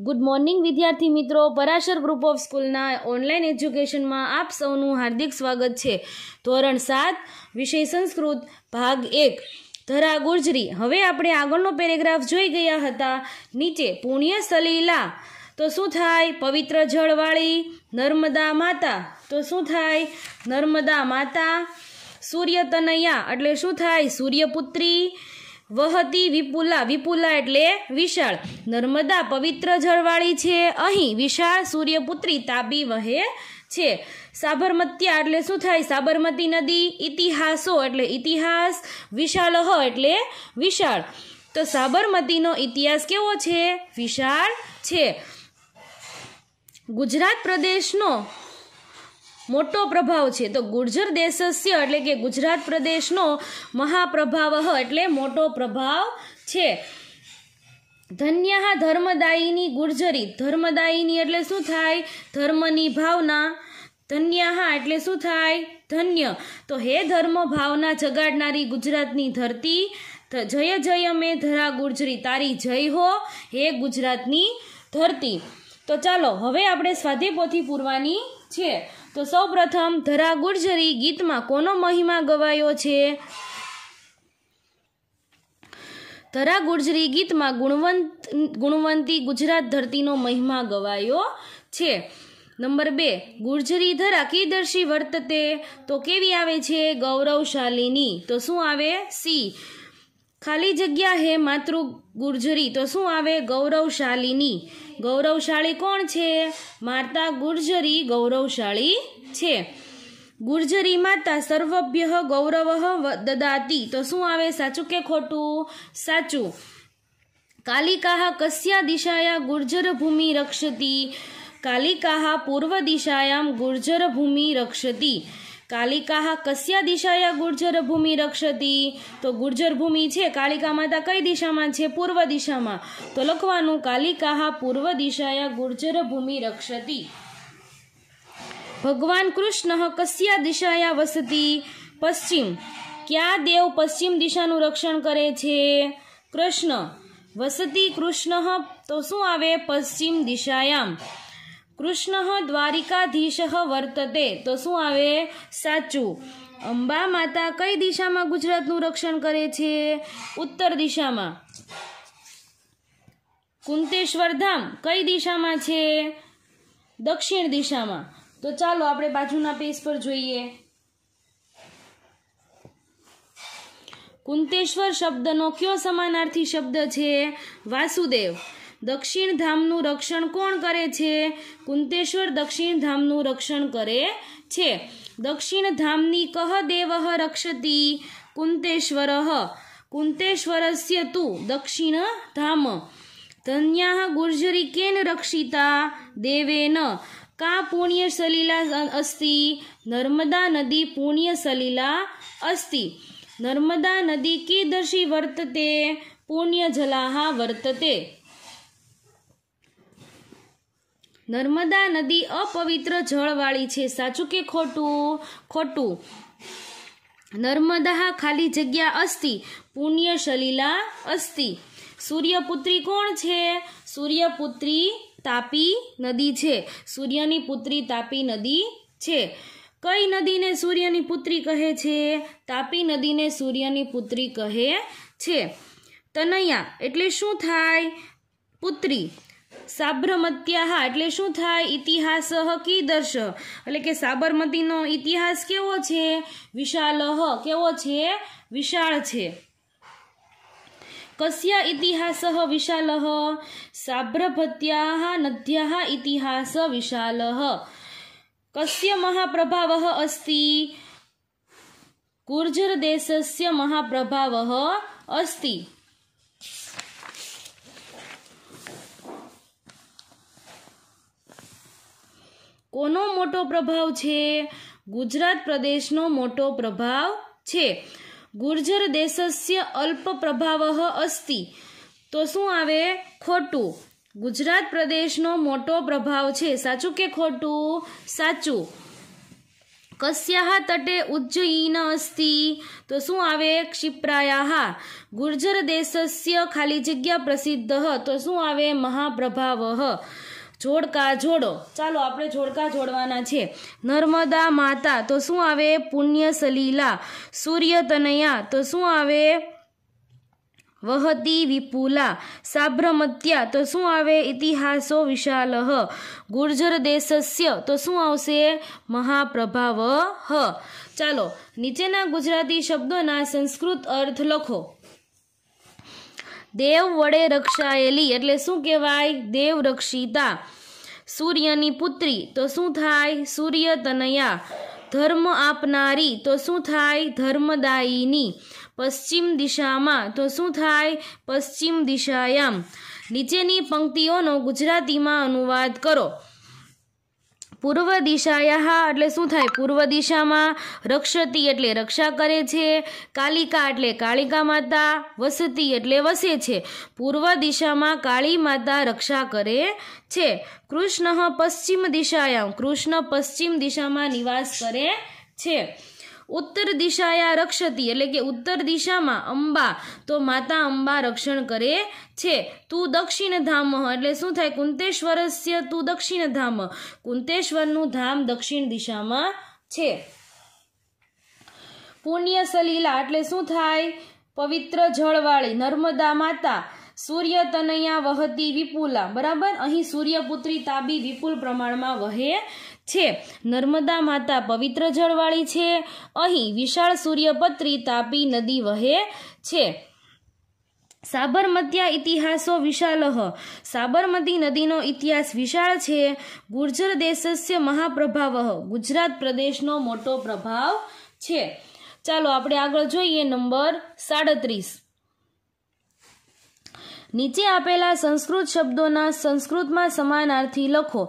good morning વિદ્યાર્થી મિત્રો Parashar group of સ્કૂલના ઓનલાઈન એજ્યુકેશનમાં આપ સૌનું હાર્દિક સ્વાગત છે ધોરણ સાત વિષય સંસ્કૃત ભાગ એક ધરા ગુર્જરી હવે આપણે આગળનો પેરેગ્રાફ જોઈ ગયા હતા નીચે પુણ્ય સલીલા તો શું થાય પવિત્ર જળવાળી નર્મદા માતા તો શું થાય નર્મદા માતા સૂર્ય તનૈયા એટલે શું થાય સૂર્યપુત્રી વહતી વિપુલા વિપુલા એટલે વિશાળ નર્મદા પવિત્ર જળવાળી છે અહીં વિશાળ સૂર્યપુત્રી તાપી વહે છે સાબરમત્યા એટલે શું થાય સાબરમતી નદી ઇતિહાસો એટલે ઇતિહાસ વિશાલહ એટલે વિશાળ તો સાબરમતીનો ઇતિહાસ કેવો છે વિશાળ છે ગુજરાત પ્રદેશનો મોટો પ્રભાવ છે તો ગુર્જર દેશસ્ય એટલે કે ગુજરાત પ્રદેશનો મહાપ્રભાવ એટલે મોટો પ્રભાવ છે ધન્યા ધર્મદાયીની ગુર્જરી ધર્મદાયીની એટલે શું થાય ધર્મની ભાવના ધન્યા એટલે શું થાય ધન્ય તો હે ધર્મ ભાવના જગાડનારી ગુજરાતની ધરતી જય જય મેં ધરા ગુર્જરી તારી જય હો હે ગુજરાતની ધરતી તો ચાલો હવે આપણે સ્વાધ્યાય પોથી પૂરવાની છે તો સૌપ્રથમ ધરા ગુર્જરી ગીતમાં કોનો મહિમા ગવાયો છે ધરા ગુર્જરી ગીતમાં ગુણવંત ગુણવંતી ગુજરાત ધરતીનો મહિમા ગવાયો છે નંબર બે ગુર્જરી ધરા કીદર્શી વર્તતે તો કેવી આવે છે ગૌરવશાલીની તો શું આવે સી ખાલી જગ્યા હે માતૃ ગુર્જરી તો શું આવે ગૌરવશાલીની ગૌરવશાળી કોણ છે માતા ગુર્જરી ગૌરવશાળી છે ગુર્જરી માતા સર્વભ્ય ગૌરવ દદાતી તો શું આવે સાચું કે ખોટું સાચું કાલિકાહ કસ્યા દિશાયા ગુર્જર ભૂમિ રક્ષતી કાલિકાહ પૂર્વ દિશાયામ ગુર્જર ભૂમિ રક્ષતી કાલિકાહ કસ્યા દિશાયા ગુર્જર ભૂમિ તો ગુર્જર છે કાલિકા માતા કઈ દિશામાં છે પૂર્વ દિશામાં તો લખવાનું કાલિકાહ પૂર્વ દિશાયા ગુર્જર ભૂમિ ભગવાન કૃષ્ણ કસ્યા દિશાયા વસતી પશ્ચિમ ક્યાં દેવ પશ્ચિમ દિશાનું રક્ષણ કરે છે કૃષ્ણ વસતી કૃષ્ણ તો શું આવે પશ્ચિમ દિશાયામ કૃષ્ણ દ્વારિકાધીશ વર્તતે તો શું આવે સાચું અંબા માતા કઈ દિશામાં ગુજરાતનું રક્ષણ કરે છે ઉત્તર દિશામાં કુંતેશ્વર ધામ કઈ દિશામાં છે દક્ષિણ દિશામાં તો ચાલો આપણે બાજુના પેજ પર જોઈએ કુંતેશ્વર શબ્દનો કયો સમાનાર્થી શબ્દ છે વાસુદેવ દક્ષિણ ધામનું રક્ષણ કોણ કરે છે કુંતેશ્વર દક્ષિણ ધામનું રક્ષણ કરે છે દક્ષિણ ધામની કહ દેવ રક્ષતી કુંતેશ્વર કુંતેશ્વરસ્ય તુ દક્ષિણ ધામ ધન્યા ગુર્જરી કેન રક્ષિતા દેવેન કા પુણ્ય સલીલા અસ્તિ નર્મદા નદી પુણ્ય સલીલા અસ્તિ નર્મદા નદી કીદર્શી વર્તતે પુણ્ય વર્તતે નર્મદા નદી અપવિત્ર જળવાળી છે સાચું કે ખોટું ખોટું નર્મદા ખાલી જગ્યા અસ્તિ પુણ્ય શલીલા અસ્તિ સૂર્યપુત્રી કોણ છે સૂર્યપુત્રી તાપી નદી છે સૂર્યની પુત્રી તાપી નદી છે કઈ નદીને સૂર્યની પુત્રી કહે છે તાપી નદીને સૂર્યની પુત્રી કહે છે તનૈયા એટલે શું થાય પુત્રી સાબરમત્યાહા એટલે શું થાય ઇતિહાસ કીદર્શ એટલે કે સાબરમતીનો ઇતિહાસ કેવો છે વિશાલહ કેવો છે વિશાળ છે કસ્યા ઇતિહાસ વિશાલહ સાબ્રભત્યાહ નદ્યાહ ઇતિહાસ વિશાલહ કસ્ય મહાપ્રભાવ અસ્તિ કુર્જર દેશસ્ય મહાપ્રભાવ અસ્તિ કોનો મોટો પ્રભાવ છે ગુજરાત પ્રદેશનો મોટો પ્રભાવ છે ગુર્જર દેશસ્ય અલ્પ પ્રભાવ અસ્તિ તો શું આવે ખોટું ગુજરાત પ્રદેશનો મોટો પ્રભાવ છે સાચું કે ખોટું સાચું કસ્યા તટે ઉજ્જયીન અસ્તિ તો શું આવે ક્ષિપ્રાયા ગુર્જર દેશસ્ય ખાલી જગ્યા પ્રસિદ્ધ તો શું આવે મહાપ્રભાવ જોડકા જોડો ચાલો આપણે જોડકા જોડવાના છે નર્મદા માતા તો શું આવે પુણ્ય સલીલા સૂર્ય તનયા તો શું આવે વહતી વિપુલા સાબ્રમત્યા તો શું આવે ઇતિહાસો વિશાલહ ગુર્જર દેશસ્ય તો શું આવશે મહાપ્રભાવ હ ચાલો નીચેના ગુજરાતી શબ્દોના સંસ્કૃત અર્થ લખો દેવ વડે રક્ષાયેલી એટલે શું કહેવાય દેવ રક્ષિતા સૂર્યની પુત્રી તો શું થાય સૂર્ય તનયા ધર્મ આપનારી તો શું થાય ધર્મદાયીની પશ્ચિમ દિશામાં તો શું થાય પશ્ચિમ દિશાયામ નીચેની પંક્તિઓનો ગુજરાતીમાં અનુવાદ કરો પૂર્વ દિશાયા એટલે શું થાય પૂર્વ દિશામાં રક્ષતી એટલે રક્ષા કરે છે કાલિકા એટલે કાળિકા માતા વસતી એટલે વસે છે પૂર્વ દિશામાં કાળી માતા રક્ષા કરે છે કૃષ્ણ પશ્ચિમ દિશાયા કૃષ્ણ પશ્ચિમ દિશામાં નિવાસ કરે છે ઉત્તર દિશાયા રક્ષતી એટલે કે ઉત્તર દિશામાં અંબા તો માતા અંબા રક્ષણ કરે છે તું દક્ષિણ ધામ એટલે શું થાય કુંતેશ્વરસ્ય તું દક્ષિણ ધામ કુંતેશ્વરનું ધામ દક્ષિણ દિશામાં છે પુણ્ય સલીલા એટલે શું થાય પવિત્ર જળવાળી નર્મદા માતા સૂર્ય તનૈયા વહતી વિપુલા બરાબર અહીં સૂર્યપુત્રી તાબી વિપુલ પ્રમાણમાં વહે છે નર્મદા માતા પવિત્ર જળવાળી છે અહીં વિશાળ સૂર્યપત્રી તાપી નદી વહે છે સાબરમત્યા ઇતિહાસો વિશાલહ સાબરમતી નદીનો ઇતિહાસ વિશાળ છે ગુર્જર દેશસ્ય મહાપ્રભાવ ગુજરાત પ્રદેશનો મોટો પ્રભાવ છે ચાલો આપણે આગળ જોઈએ નંબર સાડત્રીસ નીચે આપેલા સંસ્કૃત શબ્દોના સંસ્કૃતમાં સમાનાર્થી લખો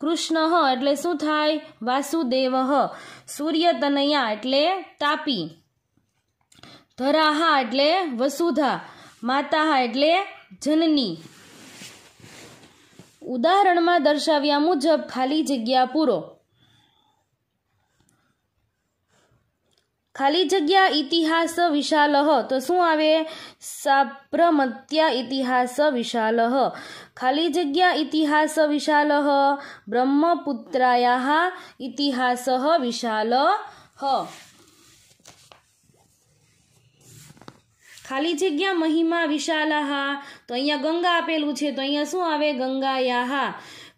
કૃષ્ણ એટલે શું થાય વાસુદેવ સૂર્ય તનયા એટલે તાપી ધરાહા એટલે વસુધા માતાહા એટલે જનની ઉદાહરણમાં દર્શાવ્યા મુજબ ખાલી જગ્યા પૂરો ખાલી જગ્યા ઇતિહાસ વિશાલ તો શું આવે સાબ્રમત્યા ઇતિહાસ વિશાલ ખાલી જગ્યા ઇતિહાસ વિશાલ બ્રહ્મપુત્રાયા ઇતિહાસ વિશાલહ ખાલી જગ્યા મહિમા વિશાલાહા તો અહીંયા ગંગા આપેલું છે તો અહીંયા શું આવે ગંગાયા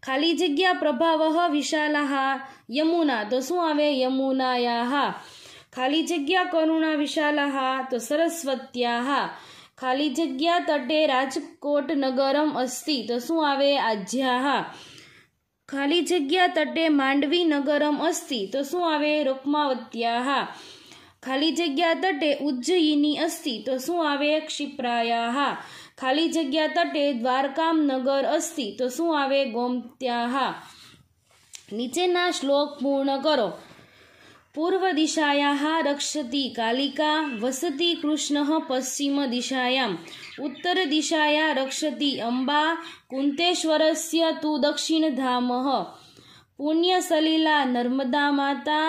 ખાલી જગ્યા પ્રભાવ વિશાલાહા યમુના તો શું આવે યમુનાયા ખાલી જગ્યા કરુણા વિશાલાહા તો સરસ્વત્યાહા ખાલી જગ્યા તટે રાજકોટ નગરમ અસ્તિ તો શું આવે આજ્યાહા ખાલી જગ્યા તટે માંડવી નગરમ અસ્તિ તો શું આવે રૂકમાવત્યાહા ખાલી જગ્યા તટે ઉજ્જયિની અસ્તિ તો શું આવે ક્ષિપ્રાયાહા ખાલી જગ્યા તટે દ્વારકામ નગર અસ્તિ તો શું આવે ગોમત્યાહા નીચેના શ્લોક પૂર્ણ કરો पूर्वदिशायाः रक्षति कालिका वसति कृष्णः पश्चिमदिशायाम् उत्तरदिशाया रक्षति अम्बा कुन्तेश्वरस्य तु दक्षिणधामः पुण्यसलिला नर्मदा माता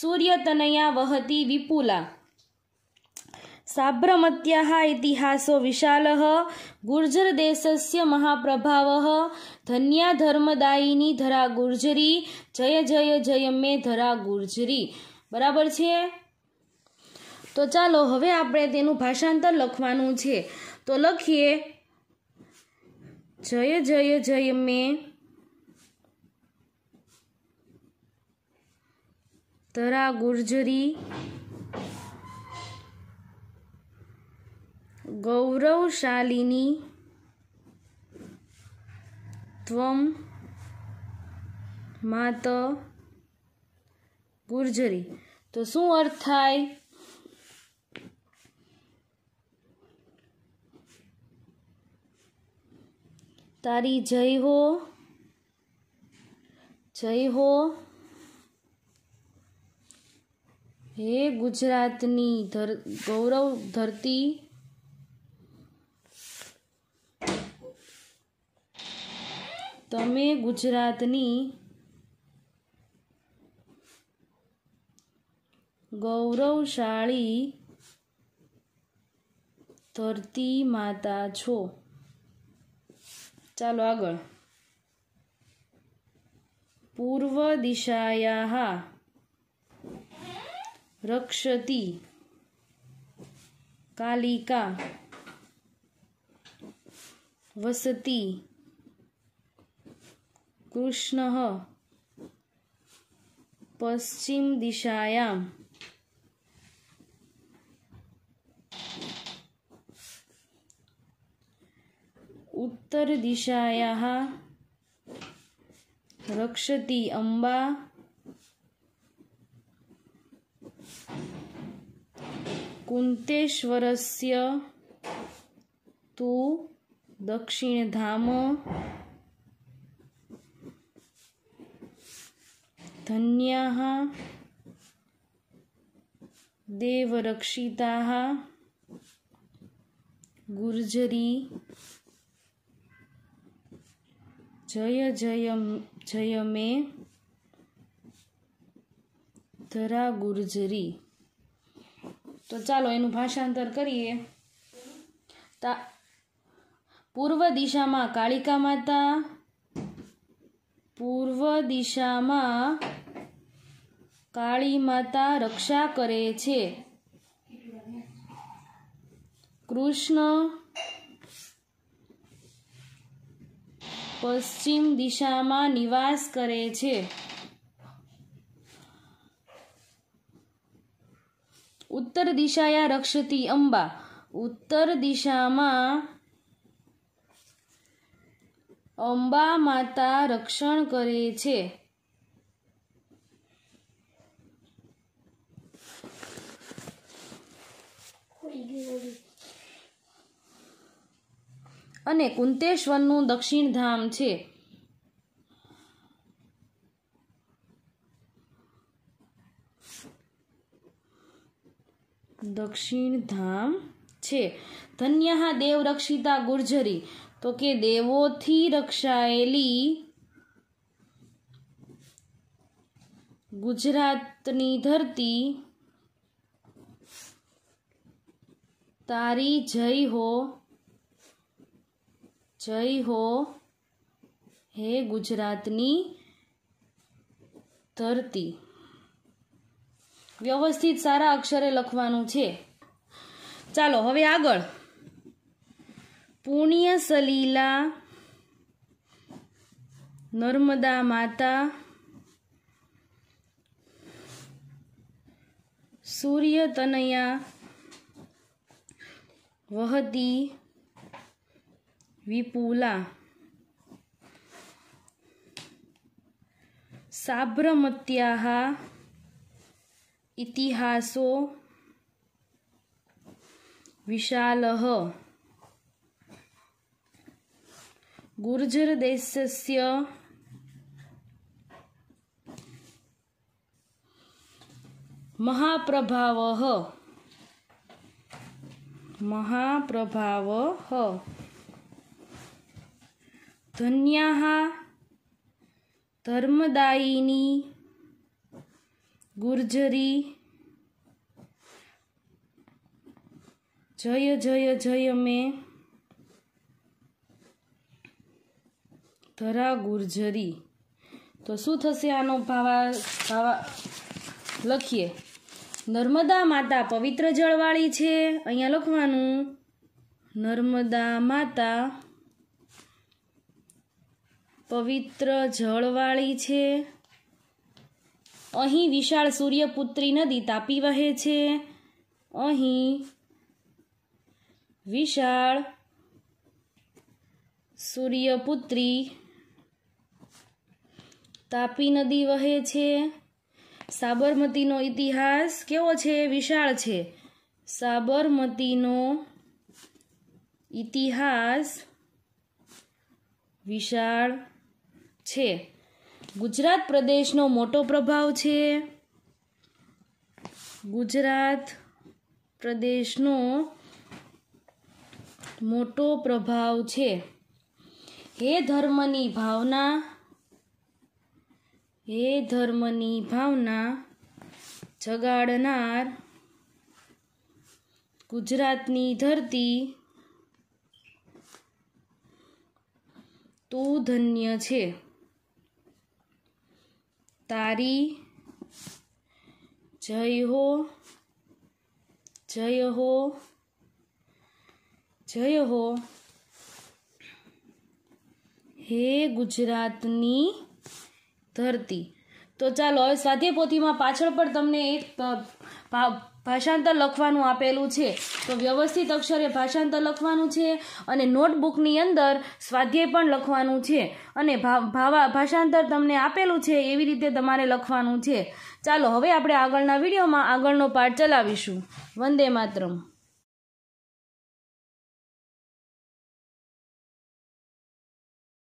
सूर्यतनया वहति विपुला સાબ્રમત્યાः ઇતિહાસો વિશાલः ગુર્જરદેશસ્ય મહાપ્રભાવ ધન્યા ધર્મદાયિની ધરા ગુર્જરી જય જય જય મે ધરા ગુર્જરી બરાબર છે તો ચાલો હવે આપણે તેનું ભાષાંતર લખવાનું છે તો લખીએ જય જય જય મે ધરા ગુર્જરી ગૌરવશાલિની ત્વમ માત ગુર્જરી તો શું અર્થ થાય તારી જય હો જય હો હે ગુજરાતની ધર ગૌરવ ધરતી તમે ગુજરાતની ગૌરવશાળી ધરતી માતા છો ચાલો આગળ પૂર્વ દિશાયા રક્ષતી કાલિકા વસતી કૃષ્ણ પશ્ચિમ દિશાયામ ઉત્તર દિશાયા રક્ષતિ અંબા કુંતેશ્વરસ્ય તું દક્ષિણધામ ધન્યા દેવરક્ષિતા ગુર્જરી જય જય જય મે ધરા ગુર્જરી તો ચાલો એનું ભાષાંતર કરીએ પૂર્વ દિશામાં કાળિકા માતા દિશામાં કાળી માતા રક્ષા કરે છે કૃષ્ણ પશ્ચિમ દિશામાં નિવાસ કરે છે ઉત્તર દિશાયા રક્ષતી અંબા ઉત્તર દિશામાં અંબા માતા રક્ષણ કરે છે અને કુંતેશ્વરનું દક્ષિણ ધામ છે દક્ષિણ ધામ છે ધન્યા દેવ રક્ષિતા ગુર્જરી તો કે દેવોથી રક્ષાયેલી ગુજરાતની ધરતી તારી જય હો જય હો હે ગુજરાતની ધરતી વ્યવસ્થિત સારા અક્ષરે લખવાનું છે ચાલો હવે આગળ पुण्य सलीला नर्मदा माता सूर्य तनया वहती विपुला साबरमत्याः इतिहासो विशालः ગુર્જર દેશસ્ય મહાપ્રભાવ મહાપ્રભાવ ધન્યા ધર્મદાયિની ગુર્જરી જય જય જય મેં ધરા ગુર્જરી તો શું થશે આનો ભાવા ભાવા લખીએ નર્મદા માતા પવિત્ર જળવાળી છે અહીંયા લખવાનું નર્મદા માતા પવિત્ર જળવાળી છે અહીં વિશાળ સૂર્યપુત્રી નદી તાપી વહે છે અહીં વિશાળ સૂર્યપુત્રી તાપી નદી વહે છે સાબરમતીનો ઇતિહાસ કેવો છે વિશાળ છે સાબરમતીનો ઇતિહાસ વિશાળ છે ગુજરાત પ્રદેશનો મોટો પ્રભાવ છે ગુજરાત પ્રદેશનો મોટો પ્રભાવ છે હે ધર્મની ભાવના હે ધર્મની ભાવના જગાડનાર ગુજરાતની ધરતી તું ધન્ય છે તારી જય હો જય હો જય હો હે ગુજરાતની ધરતી તો ચાલો હવે સ્વાધ્યાય પોથીમાં પાછળ પણ તમને એક ભાષાંતર લખવાનું આપેલું છે તો વ્યવસ્થિત અક્ષરે ભાષાંતર લખવાનું છે અને નોટબુકની અંદર સ્વાધ્યાય પણ લખવાનું છે અને ભાવા ભાષાંતર તમને આપેલું છે એવી રીતે તમારે લખવાનું છે ચાલો હવે આપણે આગળના વિડીયોમાં આગળનો પાઠ ચલાવીશું વંદે માતરમ